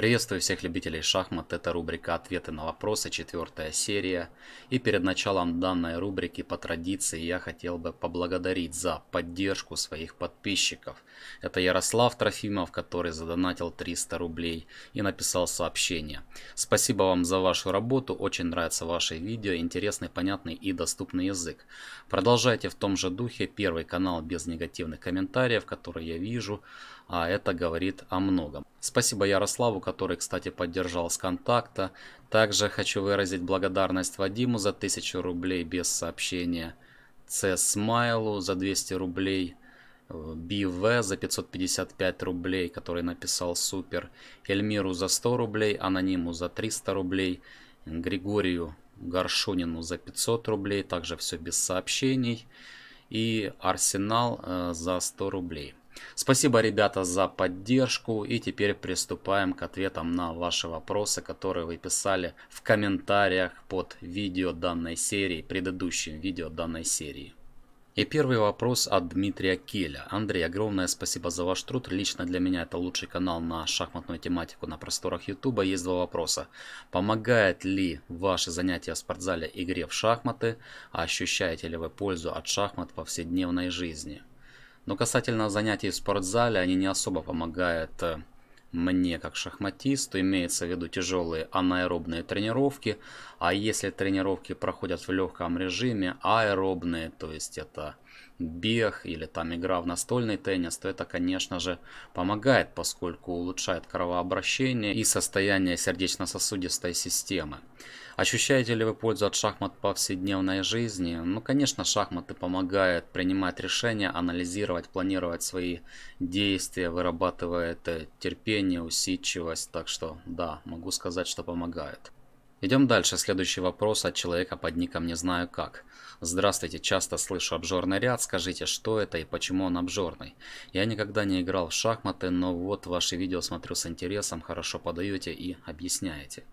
Приветствую всех любителей шахмат, это рубрика «Ответы на вопросы», четвертая серия. И перед началом данной рубрики по традиции я хотел бы поблагодарить за поддержку своих подписчиков. Это Ярослав Трофимов, который задонатил 300 рублей и написал сообщение. Спасибо вам за вашу работу, очень нравятся ваши видео, интересный, понятный и доступный язык. Продолжайте в том же духе, первый канал без негативных комментариев, который я вижу, а это говорит о многом. Спасибо Ярославу, который, кстати, поддержал с контакта. Также хочу выразить благодарность Вадиму за 1000 рублей без сообщения. С Смайлу за 200 рублей. Э, БВ за 555 рублей, который написал Супер. Эльмиру за 100 рублей, Анониму за 300 рублей. Григорию Горшунину за 500 рублей, также все без сообщений. И Арсенал э, за 100 рублей. Спасибо, ребята, за поддержку. И теперь приступаем к ответам на ваши вопросы, которые вы писали в комментариях под видео данной серии, предыдущим видео данной серии. И первый вопрос от Дмитрия Келя. Андрей, огромное спасибо за ваш труд. Лично для меня это лучший канал на шахматную тематику на просторах Ютуба. Есть два вопроса. Помогает ли ваши занятия в спортзале игре в шахматы? А ощущаете ли вы пользу от шахмат в повседневной жизни? Но касательно занятий в спортзале, они не особо помогают э, мне как шахматисту, имеется в виду тяжелые анаэробные тренировки, а если тренировки проходят в легком режиме, аэробные, то есть это бег или там игра в настольный теннис, то это, конечно же, помогает, поскольку улучшает кровообращение и состояние сердечно-сосудистой системы. Ощущаете ли вы пользу от шахмат в повседневной жизни? Ну, конечно, шахматы помогают принимать решения, анализировать, планировать свои действия, вырабатывает э, терпение, усидчивость. Так что, да, могу сказать, что помогают. Идем дальше. Следующий вопрос от человека под ником «Не знаю как». Здравствуйте, часто слышу обжорный ряд, скажите, что это и почему он обжорный? Я никогда не играл в шахматы, но вот ваши видео смотрю с интересом, хорошо подаете и объясняете.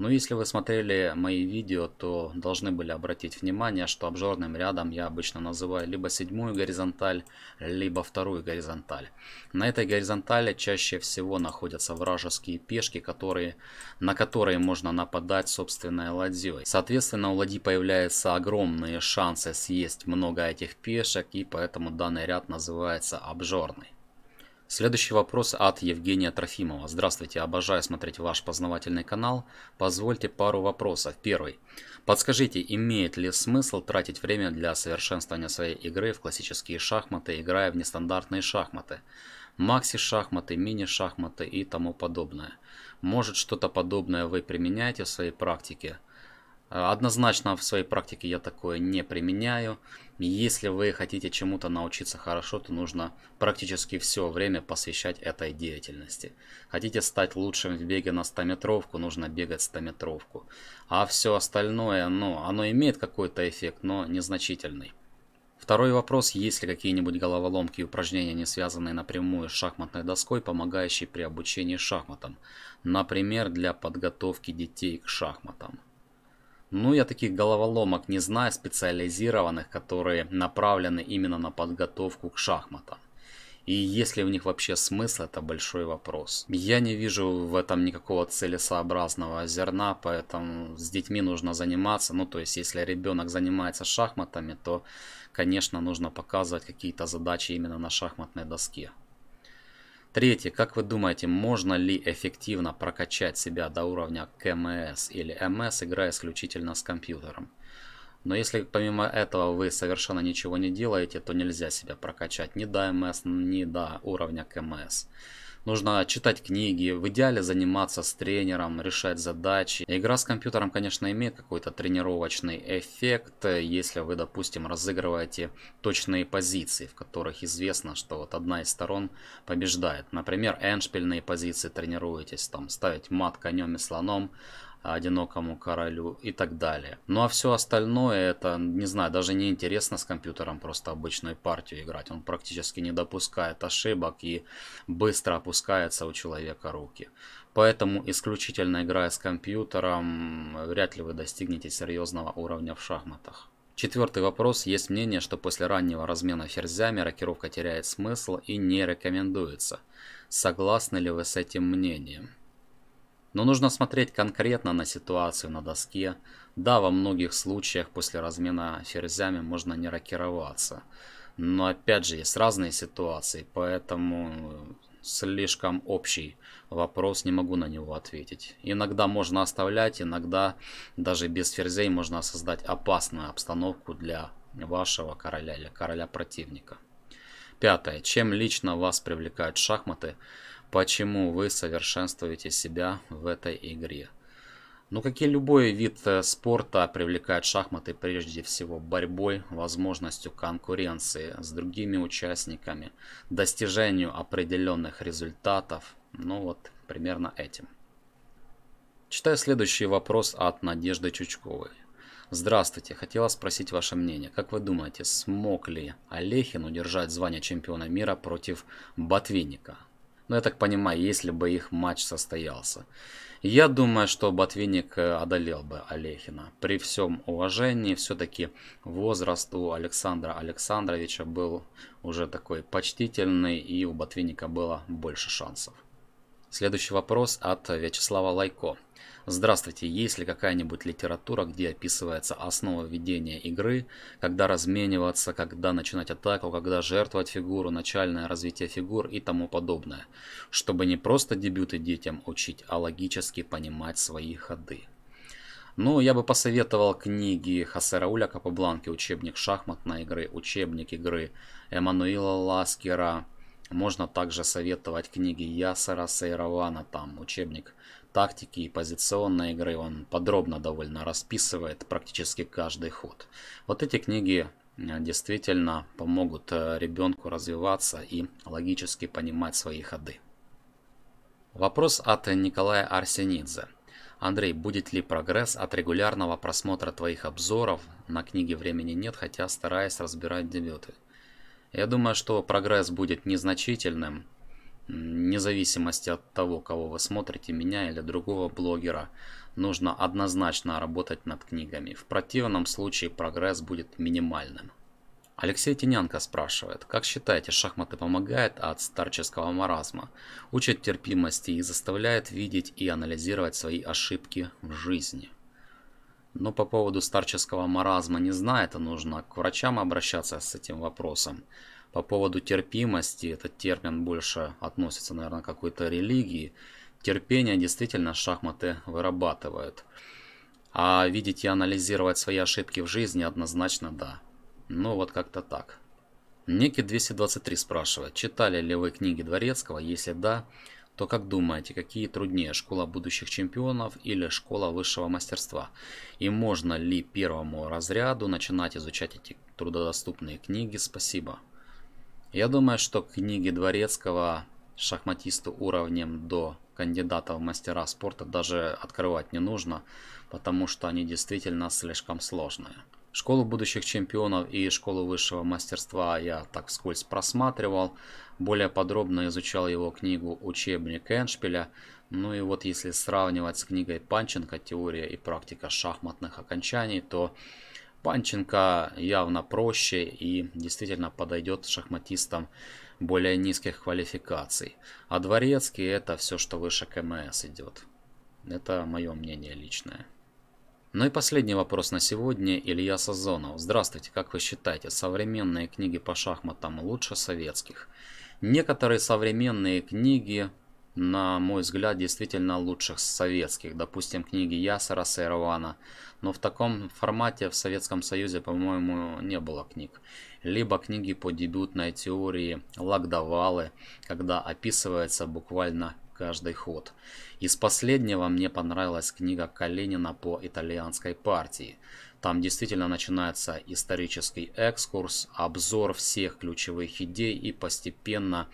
Ну, если вы смотрели мои видео, то должны были обратить внимание, что обжорным рядом я обычно называю либо седьмую горизонталь, либо вторую горизонталь. На этой горизонтали чаще всего находятся вражеские пешки, которые, на которые можно нападать собственной ладьей. Соответственно, у ладьи появляются огромные шансы съесть много этих пешек, и поэтому данный ряд называется обжорный. Следующий вопрос от Евгения Трофимова. Здравствуйте, обожаю смотреть ваш познавательный канал. Позвольте пару вопросов. Первый. Подскажите, имеет ли смысл тратить время для совершенствования своей игры в классические шахматы, играя в нестандартные шахматы? Макси-шахматы, мини-шахматы и тому подобное. Может что-то подобное вы применяете в своей практике? Однозначно в своей практике я такое не применяю. Если вы хотите чему-то научиться хорошо, то нужно практически все время посвящать этой деятельности. Хотите стать лучшим в беге на 100-метровку, нужно бегать 100-метровку. А все остальное, ну, оно имеет какой-то эффект, но незначительный. Второй вопрос, есть ли какие-нибудь головоломки и упражнения, не связанные напрямую с шахматной доской, помогающие при обучении шахматам, например, для подготовки детей к шахматам. Ну, я таких головоломок не знаю, специализированных, которые направлены именно на подготовку к шахматам. И есть ли в них вообще смысл, это большой вопрос. Я не вижу в этом никакого целесообразного зерна, поэтому с детьми нужно заниматься. Ну, то есть, если ребенок занимается шахматами, то, конечно, нужно показывать какие-то задачи именно на шахматной доске. Третье. Как вы думаете, можно ли эффективно прокачать себя до уровня КМС или МС, играя исключительно с компьютером? Но если помимо этого вы совершенно ничего не делаете, то нельзя себя прокачать ни до МС, ни до уровня КМС. Нужно читать книги, в идеале заниматься с тренером, решать задачи. Игра с компьютером, конечно, имеет какой-то тренировочный эффект, если вы, допустим, разыгрываете точные позиции, в которых известно, что вот одна из сторон побеждает. Например, эншпильные позиции тренируетесь, там ставить мат конем и слоном, одинокому королю и так далее. Ну а все остальное, это, не знаю, даже не интересно с компьютером просто обычную партию играть. Он практически не допускает ошибок и быстро опускается у человека руки. Поэтому исключительно играя с компьютером, вряд ли вы достигнете серьезного уровня в шахматах. Четвертый вопрос. Есть мнение, что после раннего размена ферзями рокировка теряет смысл и не рекомендуется. Согласны ли вы с этим мнением? Но нужно смотреть конкретно на ситуацию на доске. Да, во многих случаях после размена ферзями можно не рокироваться. Но опять же, есть разные ситуации, поэтому э, слишком общий вопрос, не могу на него ответить. Иногда можно оставлять, иногда даже без ферзей можно создать опасную обстановку для вашего короля или короля противника. Пятое. Чем лично вас привлекают шахматы? почему вы совершенствуете себя в этой игре. Ну, как и любой вид э, спорта, привлекает шахматы прежде всего борьбой, возможностью конкуренции с другими участниками, достижению определенных результатов. Ну вот, примерно этим. Читаю следующий вопрос от Надежды Чучковой. Здравствуйте, хотела спросить ваше мнение. Как вы думаете, смог ли Олехин удержать звание чемпиона мира против Ботвинника? Но ну, я так понимаю, если бы их матч состоялся. Я думаю, что Ботвинник э, одолел бы Олехина. При всем уважении, все-таки возраст у Александра Александровича был уже такой почтительный, и у Ботвинника было больше шансов. Следующий вопрос от Вячеслава Лайко. Здравствуйте, есть ли какая-нибудь литература, где описывается основа ведения игры, когда размениваться, когда начинать атаку, когда жертвовать фигуру, начальное развитие фигур и тому подобное, чтобы не просто дебюты детям учить, а логически понимать свои ходы. Ну, я бы посоветовал книги Хосе Рауля Капабланки «Учебник шахматной игры», «Учебник игры» Эммануила Ласкера. Можно также советовать книги Ясера Сейравана, там учебник тактики и позиционной игры. Он подробно довольно расписывает практически каждый ход. Вот эти книги э, действительно помогут э, ребенку развиваться и логически понимать свои ходы. Вопрос от Николая Арсенидзе. Андрей, будет ли прогресс от регулярного просмотра твоих обзоров? На книге времени нет, хотя стараюсь разбирать дебюты. Я думаю, что прогресс будет незначительным, независимости от того, кого вы смотрите, меня или другого блогера, нужно однозначно работать над книгами. В противном случае прогресс будет минимальным. Алексей Тинянко спрашивает, как считаете, шахматы помогают от старческого маразма, учат терпимости и заставляет видеть и анализировать свои ошибки в жизни? Но по поводу старческого маразма не знаю, а нужно к врачам обращаться с этим вопросом. По поводу терпимости, этот термин больше относится, наверное, к какой-то религии. Терпение действительно шахматы вырабатывают. А видеть и анализировать свои ошибки в жизни однозначно да. Ну вот как-то так. Некий 223 спрашивает, читали ли вы книги Дворецкого? Если да, то как думаете, какие труднее, школа будущих чемпионов или школа высшего мастерства? И можно ли первому разряду начинать изучать эти трудодоступные книги? Спасибо. Я думаю, что книги Дворецкого шахматисту уровнем до кандидата в мастера спорта даже открывать не нужно, потому что они действительно слишком сложные. Школу будущих чемпионов и школу высшего мастерства я так вскользь просматривал, более подробно изучал его книгу «Учебник Эншпиля», ну и вот если сравнивать с книгой Панченко «Теория и практика шахматных окончаний», то Панченко явно проще и действительно подойдет шахматистам более низких квалификаций. А Дворецкий это все, что выше КМС идет. Это мое мнение личное. Ну и последний вопрос на сегодня. Илья Сазонов. Здравствуйте, как вы считаете, современные книги по шахматам лучше советских? Некоторые современные книги на мой взгляд, действительно лучших советских. Допустим, книги Ясара Сайрована. Но в таком формате в Советском Союзе, по-моему, не было книг. Либо книги по дебютной теории Лагдавалы, когда описывается буквально каждый ход. Из последнего мне понравилась книга Калинина по итальянской партии. Там действительно начинается исторический экскурс, обзор всех ключевых идей и постепенно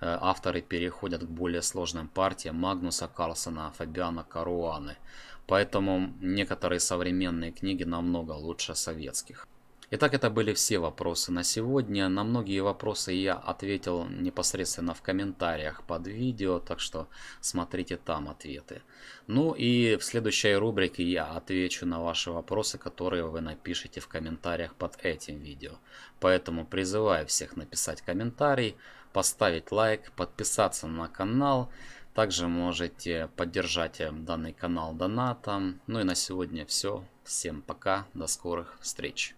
Э, авторы переходят к более сложным партиям Магнуса Карлсона, Фабиана Каруаны. Поэтому некоторые современные книги намного лучше советских. Итак, это были все вопросы на сегодня. На многие вопросы я ответил непосредственно в комментариях под видео, так что смотрите там ответы. Ну и в следующей рубрике я отвечу на ваши вопросы, которые вы напишите в комментариях под этим видео. Поэтому призываю всех написать комментарий поставить лайк, подписаться на канал. Также можете поддержать э, данный канал донатом. Ну и на сегодня все. Всем пока, до скорых встреч.